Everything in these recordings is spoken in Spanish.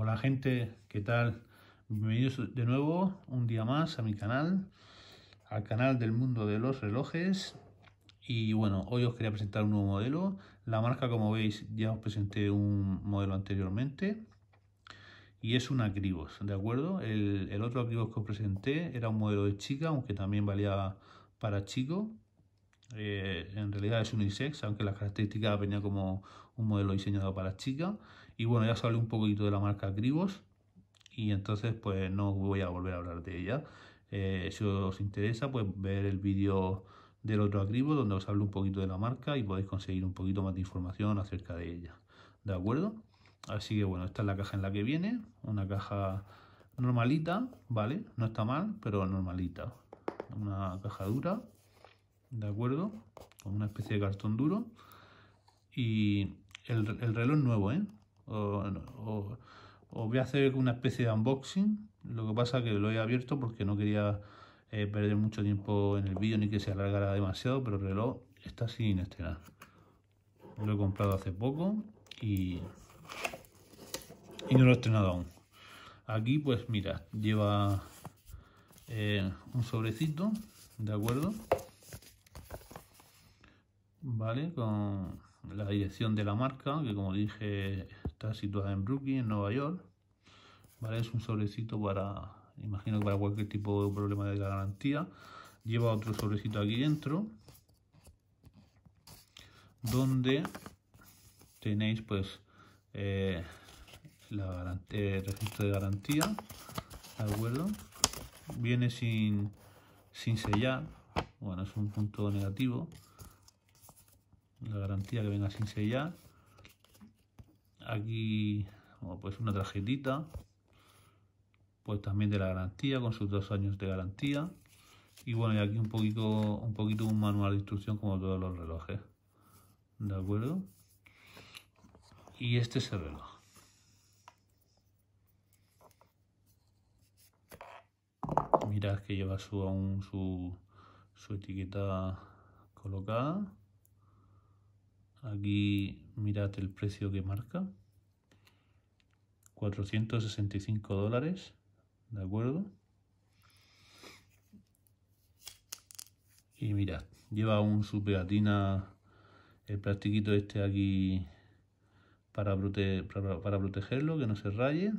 Hola gente, ¿qué tal? Bienvenidos de nuevo un día más a mi canal, al canal del mundo de los relojes. Y bueno, hoy os quería presentar un nuevo modelo. La marca, como veis, ya os presenté un modelo anteriormente. Y es un Acribos, ¿de acuerdo? El, otro Acribos que os presenté era un modelo de chica, aunque también valía para chico. Eh, en realidad es unisex, aunque las características venía como un modelo diseñado para chica y bueno, ya os un poquito de la marca Acribos y entonces pues no voy a volver a hablar de ella. Eh, si os interesa, pues ver el vídeo del otro Acribos donde os hablo un poquito de la marca y podéis conseguir un poquito más de información acerca de ella. ¿De acuerdo? Así que bueno, esta es la caja en la que viene, una caja normalita, ¿vale? No está mal, pero normalita. Una caja dura, ¿de acuerdo? Con una especie de cartón duro. Y el, el reloj nuevo, ¿eh? o, voy a hacer una especie de unboxing. Lo que pasa que lo he abierto porque no quería eh, perder mucho tiempo en el vídeo ni que se alargara demasiado, pero el reloj está sin estrenar. Lo he comprado hace poco y, y no lo he estrenado aún. Aquí pues mira, lleva eh, un sobrecito, ¿de acuerdo? ¿Vale? Con la dirección de la marca, que como dije Está situada en Brooklyn, en Nueva York. Es un sobrecito para, imagino que para cualquier tipo de problema de garantía. Lleva otro sobrecito aquí dentro. Donde tenéis pues el eh, eh, registro de garantía. ¿De acuerdo? Viene sin, sin sellar. Bueno, es un punto negativo. La garantía que venga sin sellar aquí pues una tarjetita pues también de la garantía con sus dos años de garantía y bueno y aquí un poquito un poquito un manual de instrucción como todos los relojes de acuerdo y este es el reloj mirad que lleva su aún su, su etiqueta colocada aquí mirad el precio que marca 465 dólares, ¿de acuerdo? Y mirad, lleva un su pegatina, el plastiquito este aquí para, para, protegerlo, que no se raye.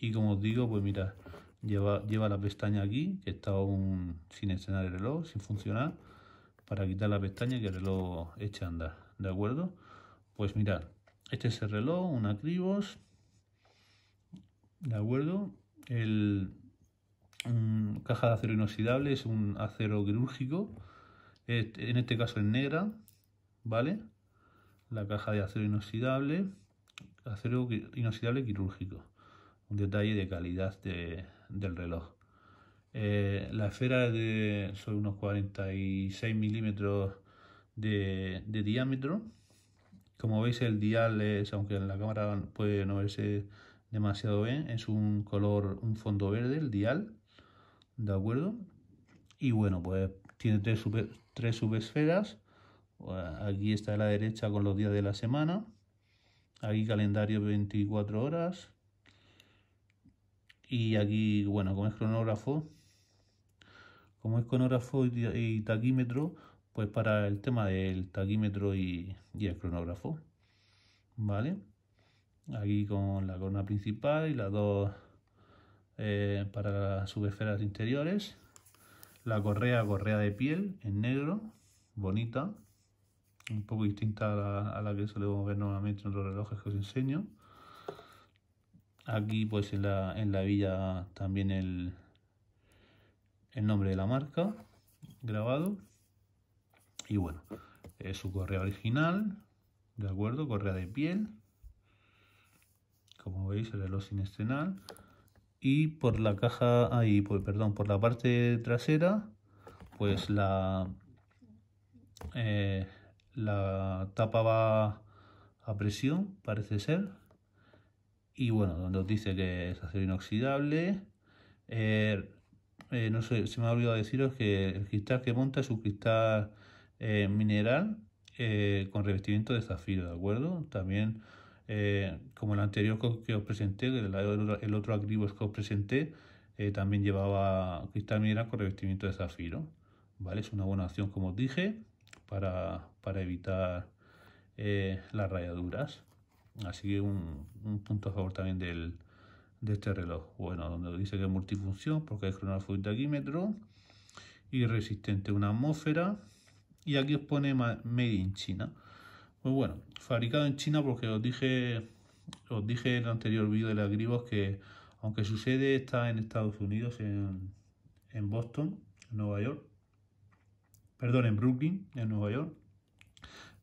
Y como os digo, pues mirad, lleva, lleva la pestaña aquí, que está aún sin estrenar el reloj, sin funcionar, para quitar la pestaña que el reloj echa a andar, ¿de acuerdo? Pues mirad, este es el reloj, un acribos, ¿De acuerdo? El, caja de acero inoxidable es un acero quirúrgico, en este caso es negra, ¿vale? La caja de acero inoxidable, acero inoxidable quirúrgico, un detalle de calidad del reloj. Eh, la esfera de, son unos 46 milímetros de, de, diámetro. Como veis el dial es, aunque en la cámara puede no verse demasiado bien. Es un color, un fondo verde, el dial, ¿de acuerdo? Y bueno, pues tiene tres, tres subesferas. Aquí está a la derecha con los días de la semana. Aquí calendario 24 horas. Y aquí, bueno, como es cronógrafo, como es cronógrafo y, taquímetro, pues para el tema del taquímetro y, y el cronógrafo. ¿Vale? aquí con la corona principal y las dos eh, para las subesferas interiores. La correa, correa de piel en negro, bonita, un poco distinta a la, que solemos ver normalmente en los relojes que os enseño. Aquí pues en la, en la villa también el, el nombre de la marca grabado. Y bueno, es su correa original, ¿de acuerdo? Correa de piel como veis el reloj sin estrenar y por la caja ahí pues, perdón por la parte trasera pues la eh, la tapa va a presión parece ser y bueno donde os dice que es acero inoxidable eh, eh, no sé se me ha olvidado deciros que el cristal que monta es un cristal mineral con revestimiento de zafiro de acuerdo también eh, como el anterior que os presenté, el, el otro agribos que os presenté, eh, también llevaba cristal mineral con revestimiento de zafiro. ¿vale? Es una buena opción, como os dije, para, para evitar eh, las rayaduras. Así que un, un, punto a favor también del, de este reloj. Bueno, donde dice que es multifunción porque es y taquímetro y resistente a una atmósfera. Y aquí os pone Made in China bueno, fabricado en China porque os dije, os dije en el anterior vídeo de las gribos que aunque su sede está en Estados Unidos, en, Boston, en Nueva York, perdón, en Brooklyn, en Nueva York,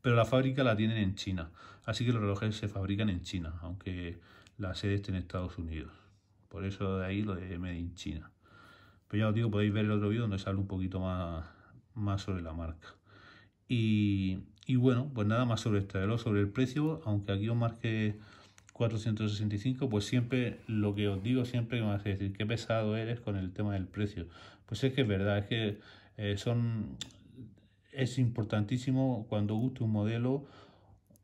pero la fábrica la tienen en China. Así que los relojes se fabrican en China, aunque la sede esté en Estados Unidos. Por eso de ahí lo de Made China. Pero ya os digo, podéis ver el otro vídeo donde sale un poquito más, más sobre la marca. Y y bueno, pues nada más sobre este ¿eh? reloj, sobre el precio, aunque aquí os marque 465, pues siempre lo que os digo siempre que me a decir, qué pesado eres con el tema del precio. Pues es que es verdad, es que eh, son es importantísimo cuando guste un modelo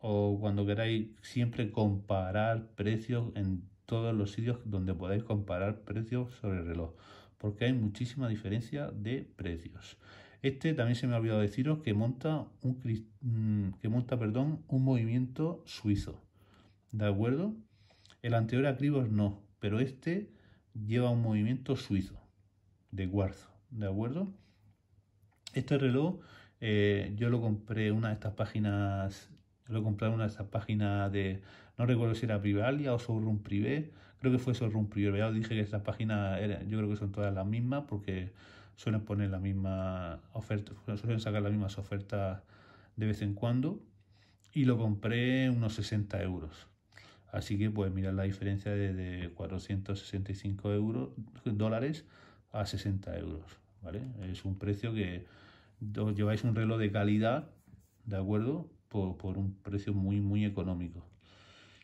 o cuando queráis siempre comparar precios en todos los sitios donde podáis comparar precios sobre el reloj, porque hay muchísima diferencia de precios. Este también se me ha olvidado deciros que monta un, mm, que monta, perdón, un movimiento suizo. ¿De acuerdo? El anterior a Cribos no, pero este lleva un movimiento suizo de cuarzo. ¿De acuerdo? Este reloj eh, yo lo compré una de estas páginas, lo compré en una de estas páginas de, no recuerdo si era Privalia o Showroom Privé, creo que fue Showroom Privé, ya os dije que estas páginas, yo creo que son todas las mismas porque suelen poner la misma oferta, suelen sacar las mismas ofertas de vez en cuando y lo compré unos 60 euros. Así que pues mirad la diferencia de, 465 euros, dólares a 60 euros. ¿vale? Es un precio que os lleváis un reloj de calidad, ¿de acuerdo? Por, un precio muy, muy económico.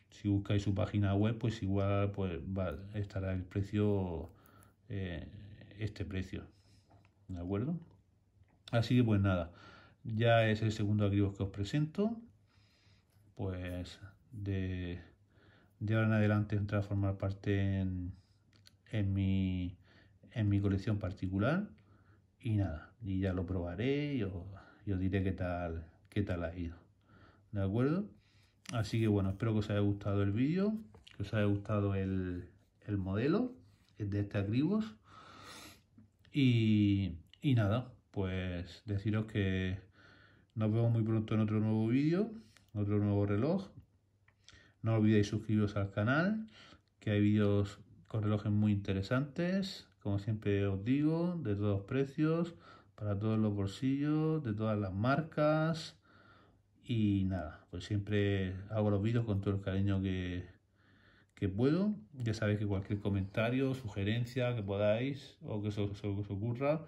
Si buscáis su página web, pues igual pues estará el precio, eh, este precio. ¿de acuerdo? Así que pues nada, ya es el segundo Acribos que os presento, pues de, de ahora en adelante entrará a formar parte en, en, mi, en mi colección particular y nada, y ya lo probaré y os, diré qué tal, qué tal ha ido, ¿de acuerdo? Así que bueno, espero que os haya gustado el vídeo, que os haya gustado el, el modelo de este acribos y, nada, pues deciros que nos vemos muy pronto en otro nuevo vídeo, otro nuevo reloj. No olvidéis suscribiros al canal, que hay vídeos con relojes muy interesantes, como siempre os digo, de todos los precios, para todos los bolsillos, de todas las marcas. Y nada, pues siempre hago los vídeos con todo el cariño que, que puedo. Ya sabéis que cualquier comentario, sugerencia que podáis o que se, os ocurra,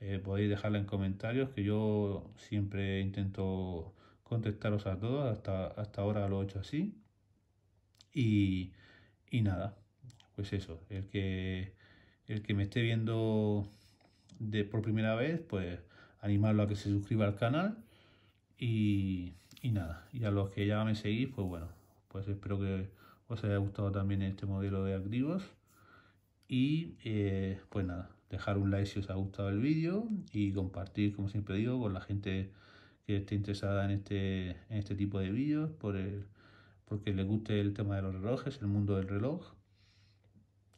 eh, podéis dejarla en comentarios, que yo siempre intento contestaros a todos, hasta, hasta ahora lo he hecho así. Y, nada, pues eso, el que, el que me esté viendo de, por primera vez, pues animarlo a que se suscriba al canal. Y, y nada, y a los que ya me seguís, pues bueno, pues espero que os pues haya gustado también este modelo de activos. Y eh, pues nada, dejar un like si os ha gustado el vídeo y compartir, como siempre digo, con la gente que esté interesada en este, en este tipo de vídeos, por el, porque le guste el tema de los relojes, el mundo del reloj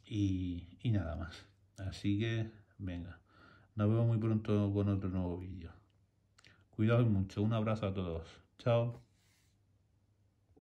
y, y nada más. Así que, venga, nos vemos muy pronto con otro nuevo vídeo. Cuidaos mucho, un abrazo a todos. Chao.